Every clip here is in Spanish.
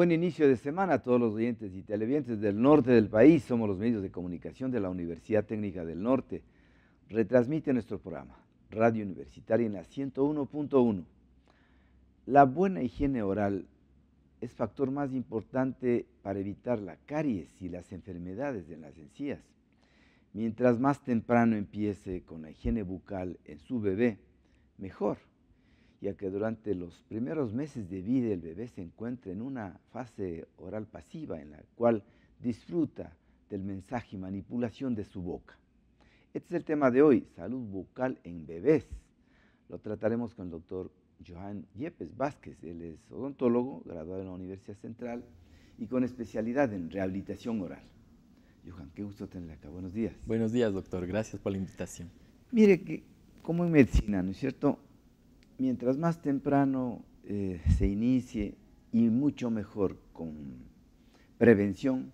buen inicio de semana a todos los oyentes y televidentes del norte del país. Somos los medios de comunicación de la Universidad Técnica del Norte. Retransmite nuestro programa, Radio Universitaria en la 101.1. La buena higiene oral es factor más importante para evitar la caries y las enfermedades de las encías. Mientras más temprano empiece con la higiene bucal en su bebé, mejor ya que durante los primeros meses de vida el bebé se encuentra en una fase oral pasiva en la cual disfruta del mensaje y manipulación de su boca. Este es el tema de hoy, salud bucal en bebés. Lo trataremos con el doctor Johan Yepes Vázquez, él es odontólogo, graduado en la Universidad Central y con especialidad en rehabilitación oral. Johan, qué gusto tenerle acá. Buenos días. Buenos días, doctor. Gracias por la invitación. Mire, que como en medicina, ¿no es cierto? mientras más temprano eh, se inicie y mucho mejor con prevención,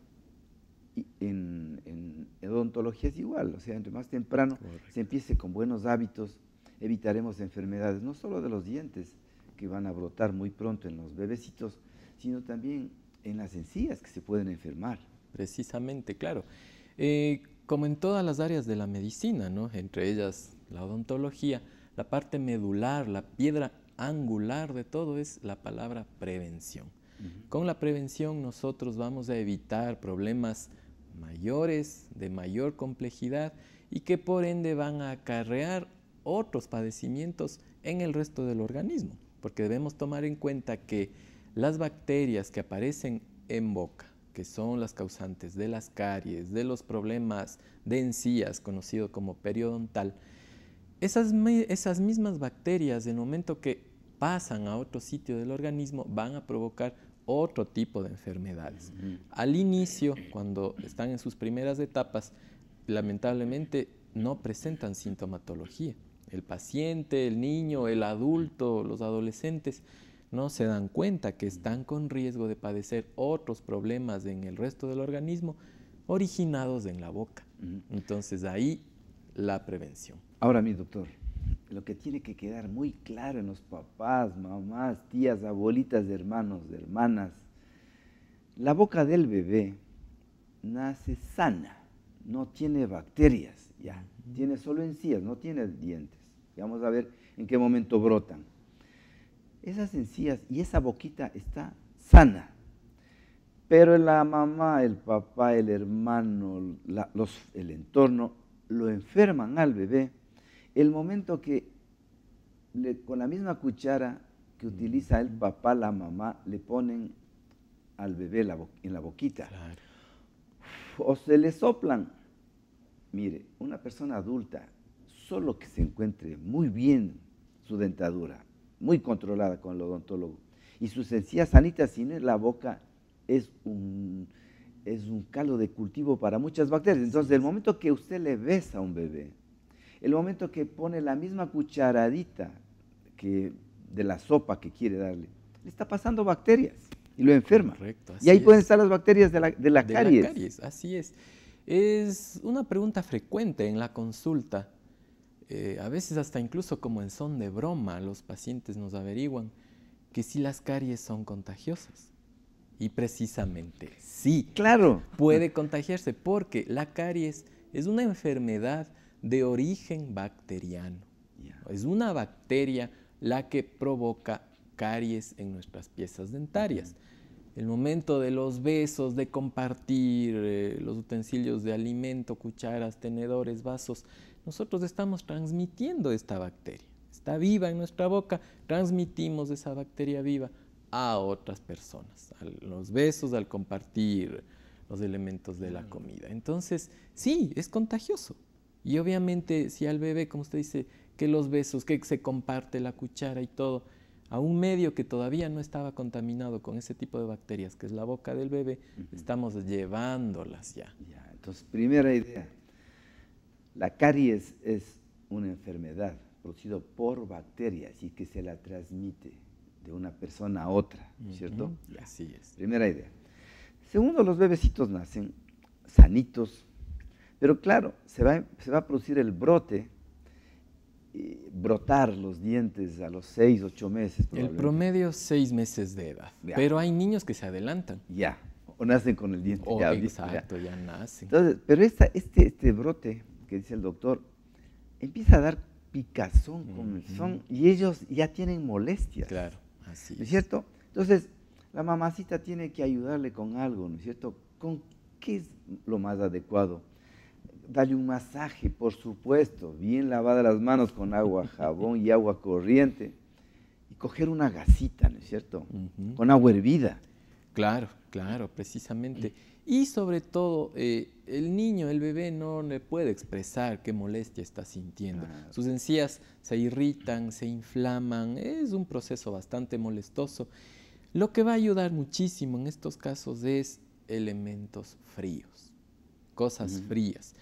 en, odontología es igual, o sea, entre más temprano se empiece con buenos hábitos, evitaremos enfermedades, no solo de los dientes, que van a brotar muy pronto en los bebecitos, sino también en las encías que se pueden enfermar. Precisamente, claro. Eh, como en todas las áreas de la medicina, ¿no? entre ellas la odontología, la parte medular, la piedra angular de todo es la palabra prevención. Con la prevención nosotros vamos a evitar problemas mayores, de mayor complejidad y que por ende van a acarrear otros padecimientos en el resto del organismo, porque debemos tomar en cuenta que las bacterias que aparecen en boca, que son las causantes de las caries, de los problemas de encías, conocido como periodontal, esas, mismas bacterias, del momento que pasan a otro sitio del organismo, van a provocar otro tipo de enfermedades. Al inicio, cuando están en sus primeras etapas, lamentablemente no presentan sintomatología. El paciente, el niño, el adulto, los adolescentes no se dan cuenta que están con riesgo de padecer otros problemas en el resto del organismo originados en la boca. Entonces ahí la prevención. Ahora, mi doctor, lo que tiene que quedar muy claro en los papás, mamás, tías, abuelitas, hermanos, hermanas, la boca del bebé nace sana, no tiene bacterias, ya, tiene solo encías, no tiene dientes. Vamos a ver en qué momento brotan. Esas encías y esa boquita está sana, pero la mamá, el papá, el hermano, el entorno lo enferman al bebé, el momento que con la misma cuchara que mm. utiliza el papá, la mamá, le ponen al bebé en la boquita. O se le soplan. Mire, una persona adulta, solo que se encuentre muy bien su dentadura, muy controlada con el odontólogo, y sus encías sanitas sin la boca, es un es un caldo de cultivo para muchas bacterias. Entonces, el momento que usted le besa a un bebé, el momento que pone la misma cucharadita que de la sopa que quiere darle, le está pasando bacterias y lo enferma. Correcto, y ahí pueden estar las bacterias de la, de de caries. caries. Así es. Es una pregunta frecuente en la consulta. Eh, a veces hasta incluso como en son de broma, los pacientes nos averiguan que si las caries son contagiosas. Y precisamente sí. Claro. Puede contagiarse porque la caries es una enfermedad de origen bacteriano. Es una bacteria la que provoca caries en nuestras piezas dentarias. El momento de los besos, de compartir eh, los utensilios de alimento, cucharas, tenedores, vasos, nosotros estamos transmitiendo esta bacteria. Está viva en nuestra boca, transmitimos esa bacteria viva a otras personas, a los besos, al compartir los elementos de la mm. comida. Entonces, sí, es contagioso. Y obviamente, si al bebé, como usted dice, que los besos, que se comparte la cuchara y todo, a un medio que todavía no estaba contaminado con ese tipo de bacterias, que es la boca del bebé, estamos llevándolas ya. ya. Entonces, primera idea, la caries es una enfermedad producida por bacterias y que se la transmite de una persona a otra, ¿cierto? Así es. Primera idea. Segundo, los bebecitos nacen sanitos, pero claro, se va, a producir el brote, brotar los dientes a los seis, ocho meses. El promedio seis meses de edad, pero hay niños que se adelantan. Ya, o nacen con el diente. Oh, ya, exacto, ya, nacen. pero esta, este, este brote que dice el doctor empieza a dar picazón con son y ellos ya tienen molestias. Claro. ¿No es cierto? Entonces, la mamacita tiene que ayudarle con algo, ¿no es cierto? ¿Con qué es lo más adecuado? Darle un masaje, por supuesto, bien lavada las manos con agua, jabón y agua corriente. Y coger una gasita, ¿no es cierto? Con agua hervida. Claro, claro, precisamente. Y sobre todo, eh, el niño, el bebé no le puede expresar qué molestia está sintiendo. Sus encías se irritan, se inflaman, es un proceso bastante molestoso. Lo que va a ayudar muchísimo en estos casos es elementos fríos, cosas frías.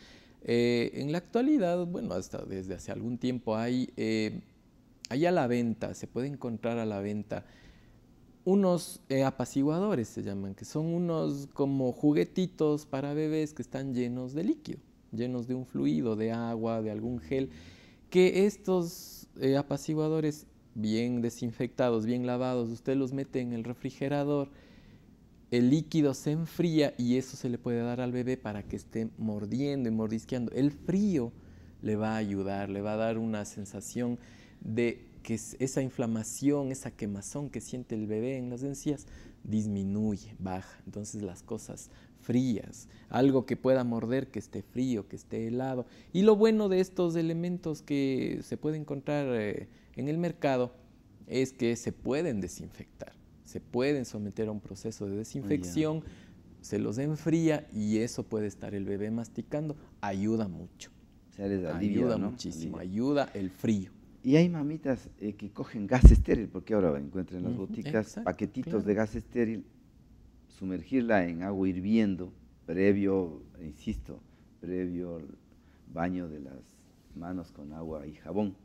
Eh, en la actualidad, bueno, hasta desde hace algún tiempo hay, eh, hay a la venta, se puede encontrar a la venta unos eh, apaciguadores se llaman, que son unos como juguetitos para bebés que están llenos de líquido, llenos de un fluido, de agua, de algún gel, que estos eh, apaciguadores bien desinfectados, bien lavados, usted los mete en el refrigerador, el líquido se enfría y eso se le puede dar al bebé para que esté mordiendo y mordisqueando. El frío le va a ayudar, le va a dar una sensación de que esa inflamación, esa quemazón que siente el bebé en las encías disminuye, baja. Entonces las cosas frías, algo que pueda morder, que esté frío, que esté helado. Y lo bueno de estos elementos que se puede encontrar eh, en el mercado es que se pueden desinfectar, se pueden someter a un proceso de desinfección, ah, se los enfría y eso puede estar el bebé masticando, ayuda mucho. les ayuda muchísimo, ayuda el frío. Y hay mamitas eh, que cogen gas estéril, porque ahora encuentran en las boticas paquetitos de gas estéril, sumergirla en agua hirviendo, previo, insisto, previo al baño de las manos con agua y jabón.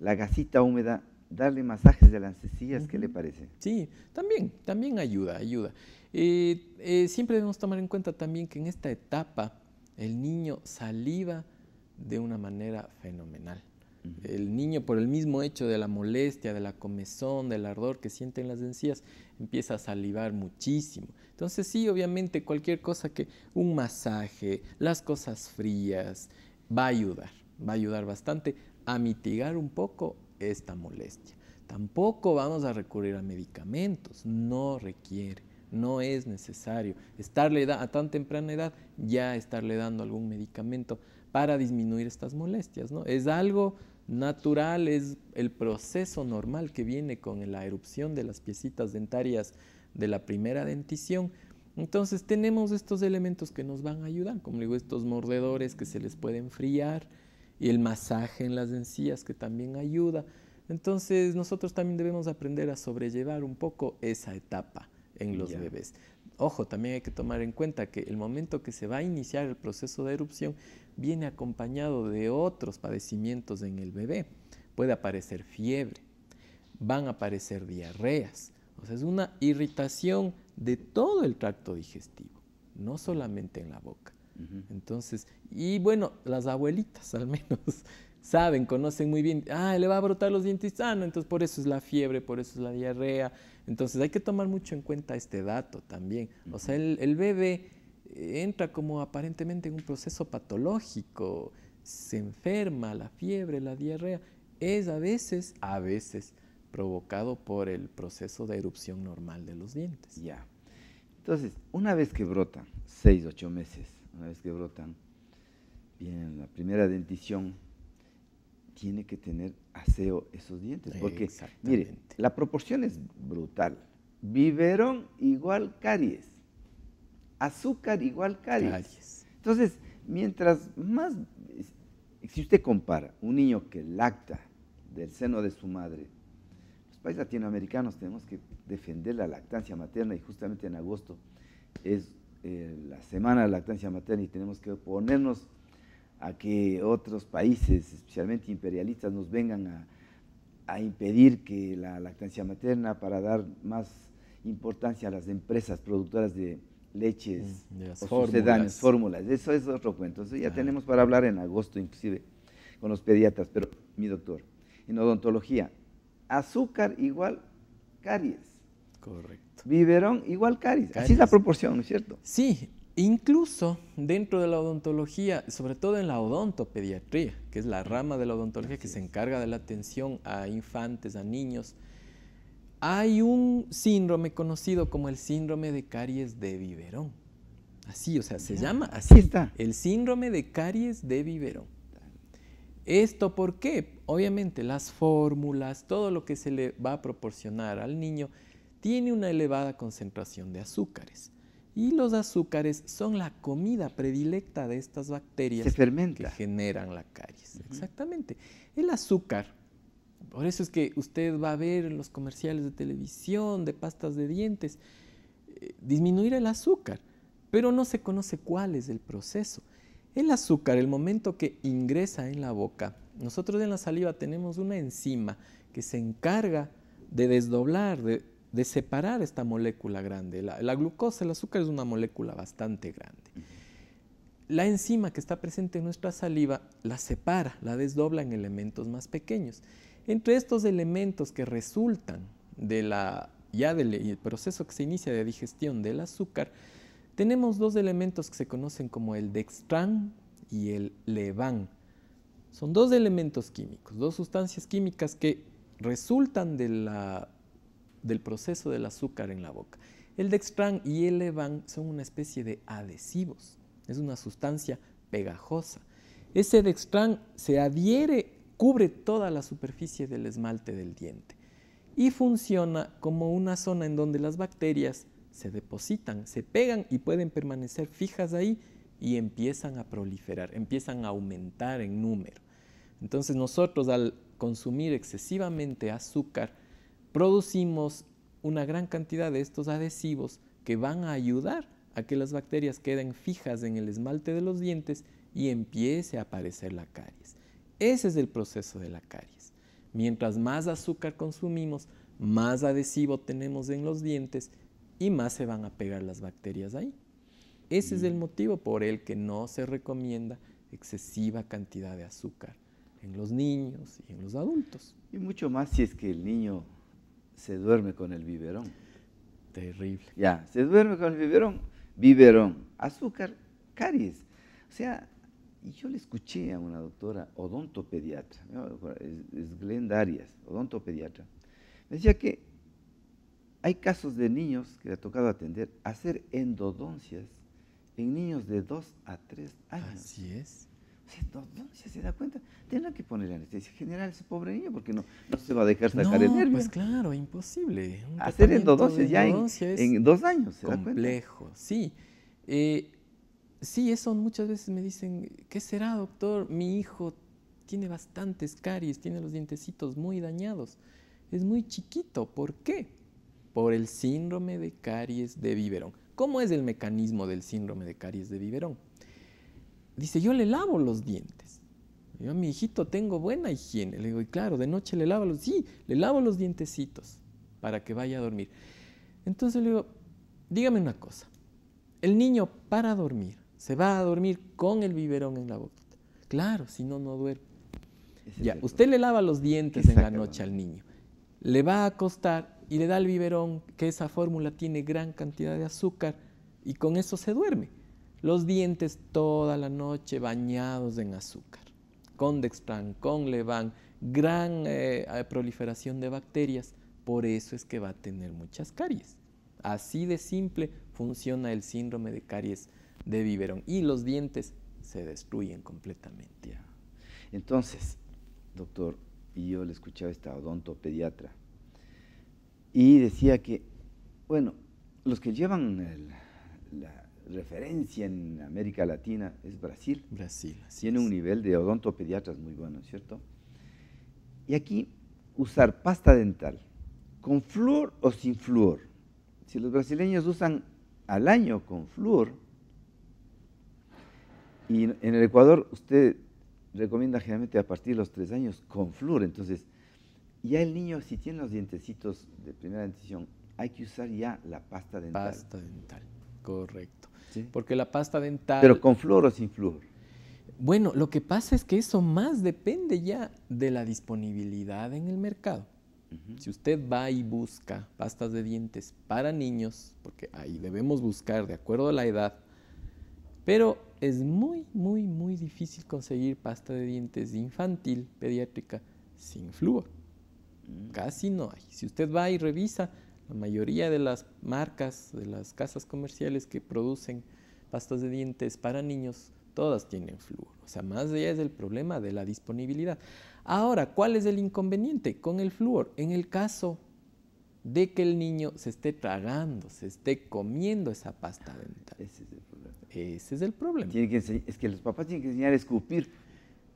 La gasita húmeda, darle masajes de las cecillas, ¿qué le parece? Sí, también, también ayuda, ayuda. Eh, eh, siempre debemos tomar en cuenta también que en esta etapa el niño saliva de una manera fenomenal. El niño, por el mismo hecho de la molestia, de la comezón, del ardor que siente en las encías, empieza a salivar muchísimo. Entonces sí, obviamente cualquier cosa que un masaje, las cosas frías, va a ayudar, va a ayudar bastante a mitigar un poco esta molestia. Tampoco vamos a recurrir a medicamentos, no requiere, no es necesario. Estarle a tan temprana edad ya estarle dando algún medicamento para disminuir estas molestias, ¿no? Es algo natural, es el proceso normal que viene con la erupción de las piecitas dentarias de la primera dentición. Entonces tenemos estos elementos que nos van a ayudar, como digo, estos mordedores que se les puede enfriar y el masaje en las encías que también ayuda. Entonces nosotros también debemos aprender a sobrellevar un poco esa etapa en los bebés. Ojo, también hay que tomar en cuenta que el momento que se va a iniciar el proceso de erupción viene acompañado de otros padecimientos en el bebé. Puede aparecer fiebre, van a aparecer diarreas. O sea, es una irritación de todo el tracto digestivo, no solamente en la boca. Entonces, y bueno, las abuelitas al menos saben, conocen muy bien, ah, le va a brotar los dientes, ah, entonces por eso es la fiebre, por eso es la diarrea. Entonces hay que tomar mucho en cuenta este dato también. O sea, el bebé entra como aparentemente en un proceso patológico, se enferma, la fiebre, la diarrea, es a veces, a veces, provocado por el proceso de erupción normal de los dientes. Ya. Entonces, una vez que brotan, seis, ocho meses, una vez que brotan, bien la primera dentición, tiene que tener aseo esos dientes. Porque, mire, la proporción es brutal. Biberón igual caries azúcar igual caries. Entonces, mientras más, si usted compara un niño que lacta del seno de su madre, los países latinoamericanos tenemos que defender la lactancia materna y justamente en agosto es eh, la semana de lactancia materna y tenemos que oponernos a que otros países, especialmente imperialistas, nos vengan a impedir que la lactancia materna para dar más importancia a las empresas productoras de, leches, mm, fórmulas. Eso es otro cuento. Eso ya tenemos para hablar en agosto, inclusive, con los pediatras, pero mi doctor. En odontología, azúcar igual caries. Correcto. Biberón igual caries. Así es la proporción, ¿no es cierto? Sí, Incluso dentro de la odontología, sobre todo en la odontopediatría, que es la rama de la odontología que se encarga de la atención a infantes, a niños, hay un síndrome conocido como el síndrome de caries de biberón. Así, o sea, se llama así. está. El síndrome de caries de biberón. ¿Esto por qué? Obviamente las fórmulas, todo lo que se le va a proporcionar al niño tiene una elevada concentración de azúcares. Y los azúcares son la comida predilecta de estas bacterias que generan la caries. Exactamente. El azúcar por eso es que usted va a ver en los comerciales de televisión, de pastas de dientes, eh, disminuir el azúcar, pero no se conoce cuál es el proceso. El azúcar, el momento que ingresa en la boca, nosotros en la saliva tenemos una enzima que se encarga de desdoblar, de, separar esta molécula grande. la, glucosa, el azúcar es una molécula bastante grande. La enzima que está presente en nuestra saliva la separa, la desdobla en elementos más pequeños. Entre estos elementos que resultan del proceso que se inicia de digestión del azúcar, tenemos dos elementos que se conocen como el dextran y el leván. Son dos elementos químicos, dos sustancias químicas que resultan del proceso del azúcar en la boca. El dextran y el leván son una especie de adhesivos, es una sustancia pegajosa. Ese dextran se adhiere cubre toda la superficie del esmalte del diente y funciona como una zona en donde las bacterias se depositan, se pegan y pueden permanecer fijas ahí y empiezan a proliferar, empiezan a aumentar en número. Entonces nosotros al consumir excesivamente azúcar, producimos una gran cantidad de estos adhesivos que van a ayudar a que las bacterias queden fijas en el esmalte de los dientes y empiece a aparecer la caries. Ese es el proceso de la caries. Mientras más azúcar consumimos, más adhesivo tenemos en los dientes y más se van a pegar las bacterias ahí. Ese es el mm. motivo por el que no se recomienda excesiva cantidad de azúcar en los niños y en los adultos. Y mucho más si es que el niño se duerme con el biberón. Terrible. Ya, se duerme con el biberón, biberón, azúcar, caries. O sea, y yo le escuché a una doctora odontopediatra, es, Glenda Arias, odontopediatra, me decía que hay casos de niños que le ha tocado atender, hacer endodoncias en niños de 2 a 3 años. Así es. O endodoncias, ¿se da cuenta? tiene que poner anestesia general a ese pobre niño porque no, se va a dejar sacar el nervio. pues claro, imposible. hacer endodoncias, ya en, dos años, ¿se complejo, da cuenta? sí. Eh, sí, eso muchas veces me dicen, ¿qué será, doctor? Mi hijo tiene bastantes caries, tiene los dientecitos muy dañados. Es muy chiquito, ¿por qué? Por el síndrome de caries de biberón. ¿Cómo es el mecanismo del síndrome de caries de biberón? Dice, yo le lavo los dientes. Yo a mi hijito tengo buena higiene. Le digo, y claro, de noche le lavo los... Sí, le lavo los dientecitos para que vaya a dormir. Entonces le digo, dígame una cosa. El niño para dormir se va a dormir con el biberón en la boca. Claro, si no, no duerme. ya, usted le lava los dientes en la noche al niño, le va a acostar y le da el biberón, que esa fórmula tiene gran cantidad de azúcar y con eso se duerme. Los dientes toda la noche bañados en azúcar, con Dextran, con Levan, gran eh, proliferación de bacterias, por eso es que va a tener muchas caries. Así de simple funciona el síndrome de caries de biberón y los dientes se destruyen completamente. Entonces, doctor, yo le escuchaba a esta odontopediatra y decía que, bueno, los que llevan la referencia en América Latina es Brasil. Brasil. Tiene un nivel de odontopediatras muy bueno, ¿cierto? Y aquí usar pasta dental con flúor o sin flúor. Si los brasileños usan al año con flúor, y en el Ecuador usted recomienda generalmente a partir de los tres años con flúor. Entonces, ya el niño, si tiene los dientecitos de primera dentición, hay que usar ya la pasta dental. Pasta dental, correcto. Porque la pasta dental... Pero con flúor o sin flúor. Bueno, lo que pasa es que eso más depende ya de la disponibilidad en el mercado. Si usted va y busca pastas de dientes para niños, porque ahí debemos buscar de acuerdo a la edad, pero es muy, muy, muy difícil conseguir pasta de dientes infantil pediátrica sin flúor. Mm. Casi no hay. Si usted va y revisa, la mayoría de las marcas, de las casas comerciales que producen pastas de dientes para niños, todas tienen flúor. O sea, más allá es el problema de la disponibilidad. Ahora, ¿cuál es el inconveniente con el flúor? En el caso de que el niño se esté tragando, se esté comiendo esa pasta dental. Ese es el ese es el problema. es que los papás tienen que enseñar a escupir.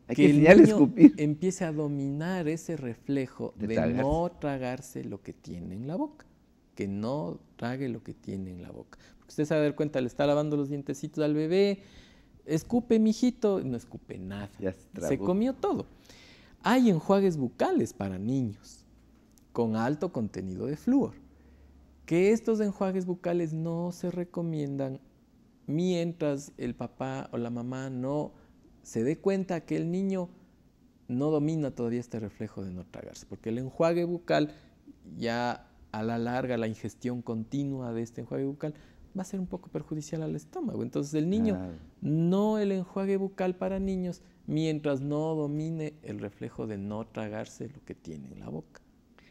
Hay que, enseñar el a escupir. Empiece a dominar ese reflejo de, no tragarse lo que tiene en la boca. Que no trague lo que tiene en la boca. Porque usted se va a dar cuenta, le está lavando los dientecitos al bebé. Escupe, mijito. No escupe nada. se, se comió todo. Hay enjuagues bucales para niños con alto contenido de flúor. Que estos enjuagues bucales no se recomiendan mientras el papá o la mamá no se dé cuenta que el niño no domina todavía este reflejo de no tragarse, porque el enjuague bucal ya a la larga, la ingestión continua de este enjuague bucal va a ser un poco perjudicial al estómago. Entonces el niño, no el enjuague bucal para niños, mientras no domine el reflejo de no tragarse lo que tiene en la boca.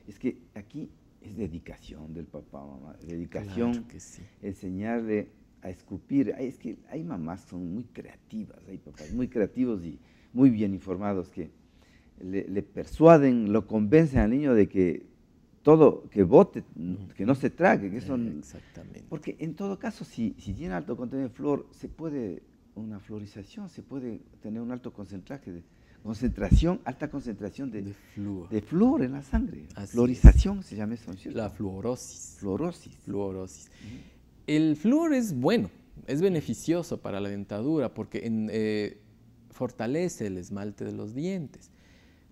Es que aquí es dedicación del papá, mamá, dedicación, claro que sí. enseñarle a escupir. Es que hay mamás son muy creativas, hay papás muy creativos y muy bien informados que le, persuaden, lo convencen al niño de que todo, que vote, que no se trague, que son... Eh, exactamente. Porque en todo caso, si, tiene alto contenido de flor, se puede una florización, se puede tener un alto concentraje de concentración, alta concentración de, de, flúor. en la sangre. fluorización se llama eso. La fluorosis. Fluorosis. Fluorosis. El flúor es bueno, es beneficioso para la dentadura porque eh, fortalece el esmalte de los dientes.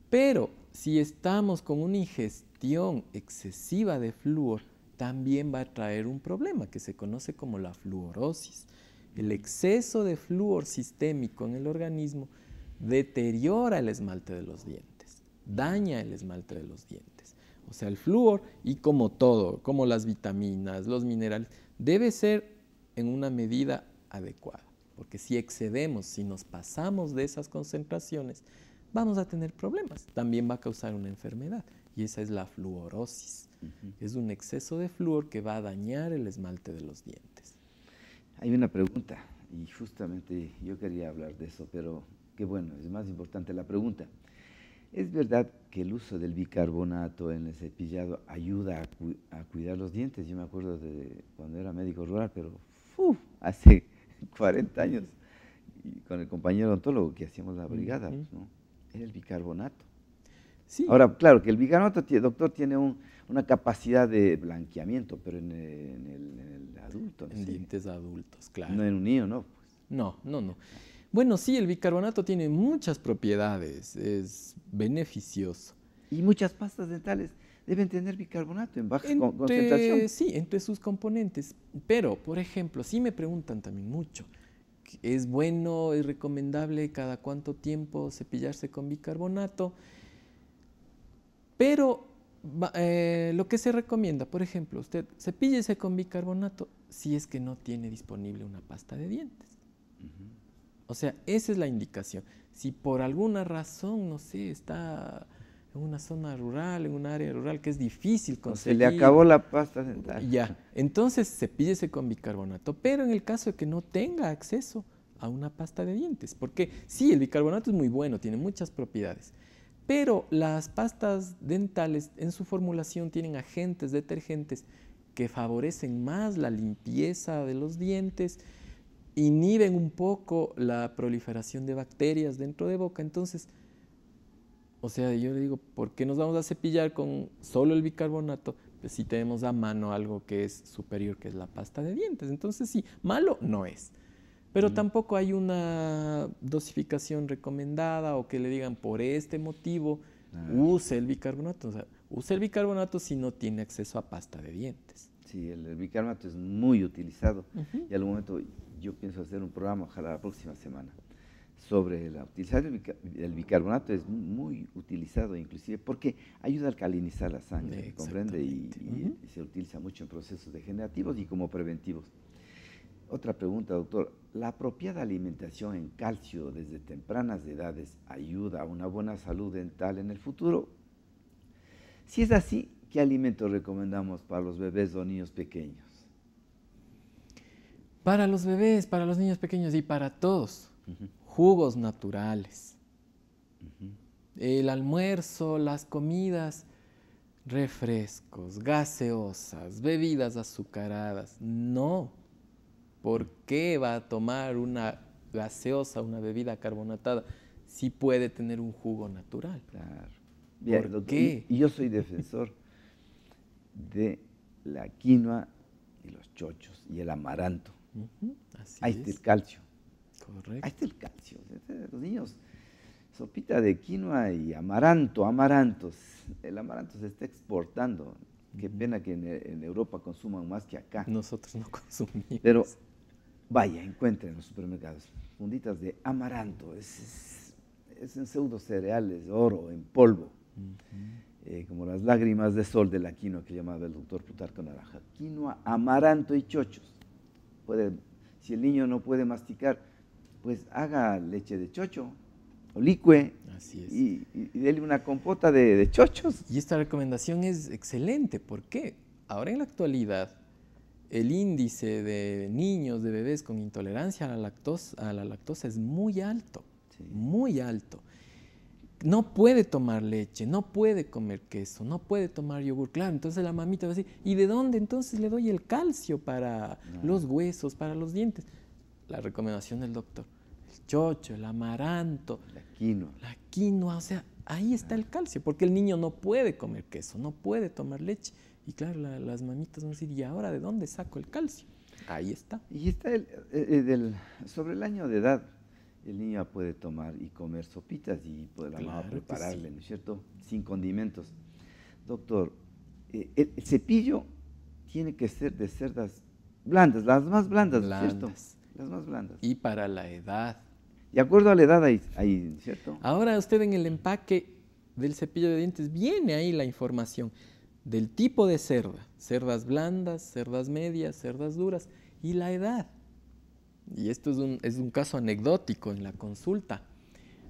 Pero si estamos con una ingestión excesiva de flúor, también va a traer un problema que se conoce como la fluorosis. El exceso de flúor sistémico en el organismo deteriora el esmalte de los dientes, daña el esmalte de los dientes. O sea, el flúor y como todo, como las vitaminas, los minerales, debe ser en una medida adecuada, porque si excedemos, si nos pasamos de esas concentraciones, vamos a tener problemas. También va a causar una enfermedad y esa es la fluorosis. Es un exceso de flúor que va a dañar el esmalte de los dientes. Hay una pregunta y justamente yo quería hablar de eso, pero qué bueno, es más importante la pregunta. Es verdad que el uso del bicarbonato en el cepillado ayuda a, cuidar los dientes. Yo me acuerdo de cuando era médico rural, pero hace 40 años, con el compañero odontólogo que hacíamos la brigada, pues, era el bicarbonato. Sí. Ahora, claro, que el bicarbonato, doctor, tiene una capacidad de blanqueamiento, pero en el, en adulto. en dientes adultos, claro. No en un niño, ¿no? No, no, no. Bueno, sí, el bicarbonato tiene muchas propiedades, es beneficioso. Y muchas pastas dentales deben tener bicarbonato en baja concentración. Sí, entre sus componentes. Pero, por ejemplo, sí me preguntan también mucho, ¿es bueno, es recomendable cada cuánto tiempo cepillarse con bicarbonato? Pero eh, lo que se recomienda, por ejemplo, usted cepíllese con bicarbonato si es que no tiene disponible una pasta de dientes. O sea, esa es la indicación. Si por alguna razón, no sé, está en una zona rural, en un área rural que es difícil conseguir. Se le acabó la pasta dental. Ya, entonces cepíllese con bicarbonato, pero en el caso de que no tenga acceso a una pasta de dientes, porque sí, el bicarbonato es muy bueno, tiene muchas propiedades, pero las pastas dentales en su formulación tienen agentes detergentes que favorecen más la limpieza de los dientes, inhiben un poco la proliferación de bacterias dentro de boca. Entonces, o sea, yo le digo, ¿por qué nos vamos a cepillar con solo el bicarbonato? Pues si tenemos a mano algo que es superior, que es la pasta de dientes. Entonces, sí, malo no es. Pero tampoco hay una dosificación recomendada o que le digan por este motivo ah. use el bicarbonato. O sea, use el bicarbonato si no tiene acceso a pasta de dientes. Sí, el, bicarbonato es muy utilizado y al momento yo pienso hacer un programa, ojalá la próxima semana, sobre la utilización del bicarbonato. Es muy utilizado inclusive porque ayuda a alcalinizar la sangre, ¿comprende? Y, y, se utiliza mucho en procesos degenerativos y como preventivos. Otra pregunta, doctor. ¿La apropiada alimentación en calcio desde tempranas edades ayuda a una buena salud dental en el futuro? Si es así, ¿qué alimentos recomendamos para los bebés o niños pequeños? Para los bebés, para los niños pequeños y para todos. Jugos naturales. El almuerzo, las comidas, refrescos, gaseosas, bebidas azucaradas. No. ¿Por qué va a tomar una gaseosa, una bebida carbonatada, si puede tener un jugo natural? Claro. ¿Por qué? y yo soy defensor de la quinoa y los chochos y el amaranto ahí está el calcio. Correcto. Ahí está el calcio. Los niños, sopita de quinoa y amaranto, amarantos. El amaranto se está exportando. Qué pena que e, en, Europa consuman más que acá. Nosotros no consumimos. Pero vaya, encuentren en los supermercados funditas de amaranto. Es, en pseudo cereales, oro, en polvo. Eh, como las lágrimas de sol de la quinoa que llamaba el doctor Plutarco Naranja. Quinoa, amaranto y chochos puede, si el niño no puede masticar, pues haga leche de chocho o licue. Y, déle una compota de, chochos. Y esta recomendación es excelente. ¿Por qué? Ahora en la actualidad, el índice de niños, de bebés con intolerancia a la lactosa, a la lactosa es muy alto, muy alto no puede tomar leche, no puede comer queso, no puede tomar yogur. Claro, entonces la mamita va a decir, ¿y de dónde entonces le doy el calcio para los huesos, para los dientes? La recomendación del doctor, el chocho, el amaranto. La quinoa. La quinoa, o sea, ahí está el calcio, porque el niño no puede comer queso, no puede tomar leche. Y claro, las mamitas van a decir, ¿y ahora de dónde saco el calcio? Ahí está. Y está el, eh, eh, sobre el año de edad el niño puede tomar y comer sopitas y puede la mamá prepararle, ¿no es cierto? Sin condimentos. Doctor, eh, el, cepillo tiene que ser de cerdas blandas, las más blandas, ¿no es cierto? Las más blandas. Y para la edad. De acuerdo a la edad ahí, ahí ¿cierto? Ahora usted en el empaque del cepillo de dientes viene ahí la información del tipo de cerda, cerdas blandas, cerdas medias, cerdas duras y la edad y esto es un, caso anecdótico en la consulta.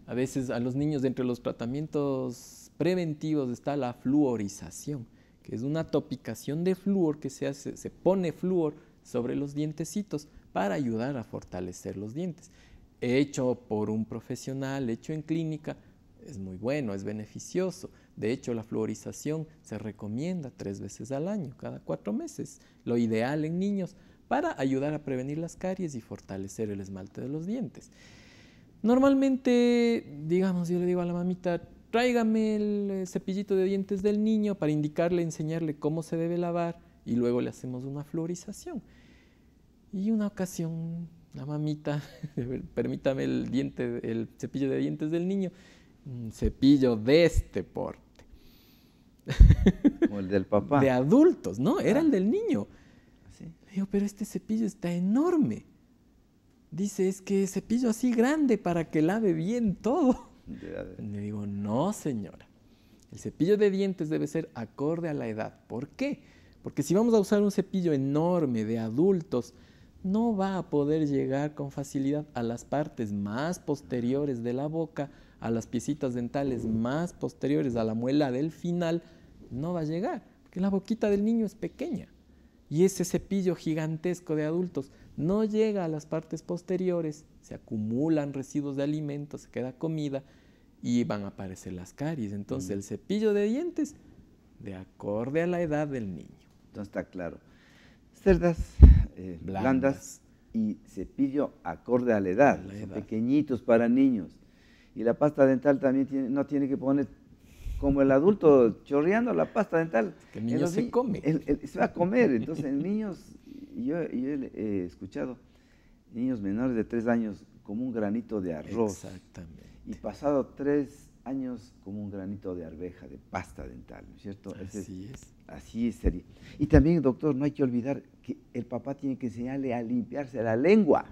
A veces a los niños entre los tratamientos preventivos está la fluorización, que es una topicación de flúor que se se pone flúor sobre los dientecitos para ayudar a fortalecer los dientes. Hecho por un profesional, hecho en clínica, es muy bueno, es beneficioso. De hecho, la fluorización se recomienda tres veces al año, cada cuatro meses. Lo ideal en niños para ayudar a prevenir las caries y fortalecer el esmalte de los dientes. Normalmente, digamos, yo le digo a la mamita, tráigame el eh, cepillito de dientes del niño para indicarle, enseñarle cómo se debe lavar y luego le hacemos una fluorización. Y una ocasión, la mamita, permítame el, diente, el cepillo de dientes del niño, un mm, cepillo de este porte. Como el del papá. De adultos, ¿no? Era ah. el del niño pero este cepillo está enorme. Dice, es que cepillo así grande para que lave bien todo. Le digo, no señora, el cepillo de dientes debe ser acorde a la edad. ¿Por qué? Porque si vamos a usar un cepillo enorme de adultos, no va a poder llegar con facilidad a las partes más posteriores de la boca, a las piecitas dentales más posteriores, a la muela del final, no va a llegar, porque la boquita del niño es pequeña y ese cepillo gigantesco de adultos no llega a las partes posteriores, se acumulan residuos de alimentos, se queda comida y van a aparecer las caries. Entonces el cepillo de dientes de acorde a la edad del niño. Entonces está claro. Cerdas eh, blandas. y cepillo acorde a la edad. pequeñitos para niños. Y la pasta dental también tiene, no tiene que poner como el adulto chorreando la pasta dental. el niño se come. se va a comer. Entonces, niños, yo, he escuchado niños menores de tres años como un granito de arroz. Exactamente. Y pasado tres años como un granito de arveja, de pasta dental, ¿no es cierto? Así es. Así sería. Y también, doctor, no hay que olvidar que el papá tiene que enseñarle a limpiarse la lengua.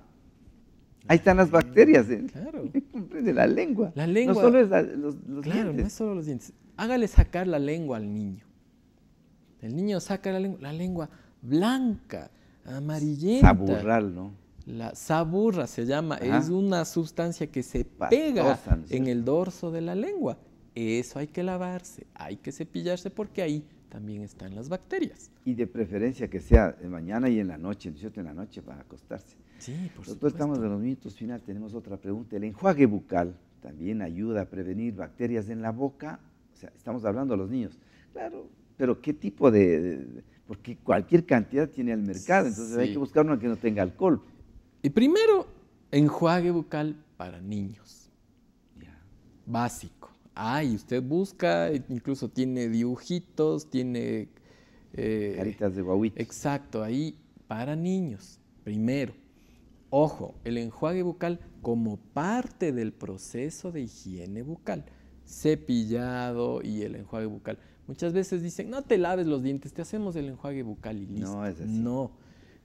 Ahí están las bacterias. ¿eh? Claro. la lengua. La lengua. No solo es los, claro, no es solo los dientes. Hágale sacar la lengua al niño. El niño saca la lengua, la lengua blanca, amarillenta. Saburral, ¿no? La saburra se llama, es una sustancia que se pega en el dorso de la lengua. Eso hay que lavarse, hay que cepillarse porque ahí también están las bacterias. Y de preferencia que sea de mañana y en la noche, ¿no es cierto?, en la noche para acostarse. Sí, por Nosotros supuesto. estamos en los minutos final, tenemos otra pregunta. ¿El enjuague bucal también ayuda a prevenir bacterias en la boca? O sea, estamos hablando a los niños. Claro, pero ¿qué tipo de...? porque cualquier cantidad tiene al mercado, entonces hay que buscar una que no tenga alcohol. Y primero, enjuague bucal para niños. Básico. Ah, y usted busca, incluso tiene dibujitos, tiene... Eh, Caritas de guaguitos. Exacto, ahí para niños, primero. Ojo, el enjuague bucal como parte del proceso de higiene bucal, cepillado y el enjuague bucal. Muchas veces dicen, no te laves los dientes, te hacemos el enjuague bucal y listo. No, es así. No,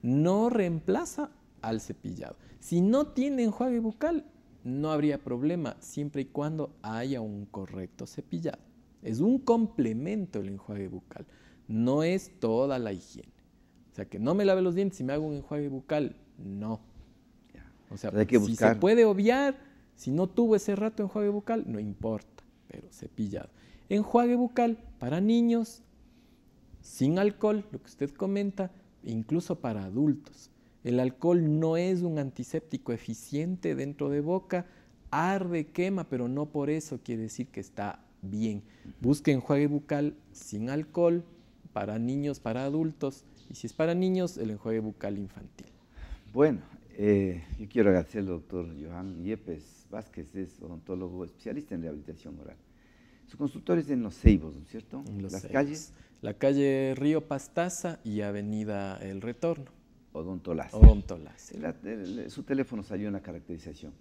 no reemplaza al cepillado. Si no tiene enjuague bucal, no habría problema siempre y cuando haya un correcto cepillado. Es un complemento el enjuague bucal, no es toda la higiene. O sea, que no me lave los dientes y me hago un enjuague bucal, no. O sea, si se puede obviar, si no tuvo ese rato enjuague bucal, no importa, pero cepillado. Enjuague bucal para niños, sin alcohol, lo que usted comenta, incluso para adultos. El alcohol no es un antiséptico eficiente dentro de boca, arde, quema, pero no por eso quiere decir que está bien. Busque enjuague bucal sin alcohol para niños, para adultos, y si es para niños, el enjuague bucal infantil. Bueno, eh, yo quiero agradecer al doctor Johan Yepes Vázquez, es odontólogo especialista en rehabilitación oral. Su consultorio es en Los Ceibos, ¿no es cierto? En Las calles. La calle Río Pastaza y Avenida El Retorno. Odontolas. Odontolas. su teléfono salió en la caracterización.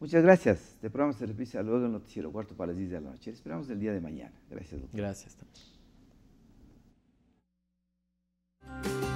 Muchas gracias. Te programa se repite luego del noticiero cuarto para las 10 de la noche. esperamos el día de mañana. Gracias, doctor. Gracias. también.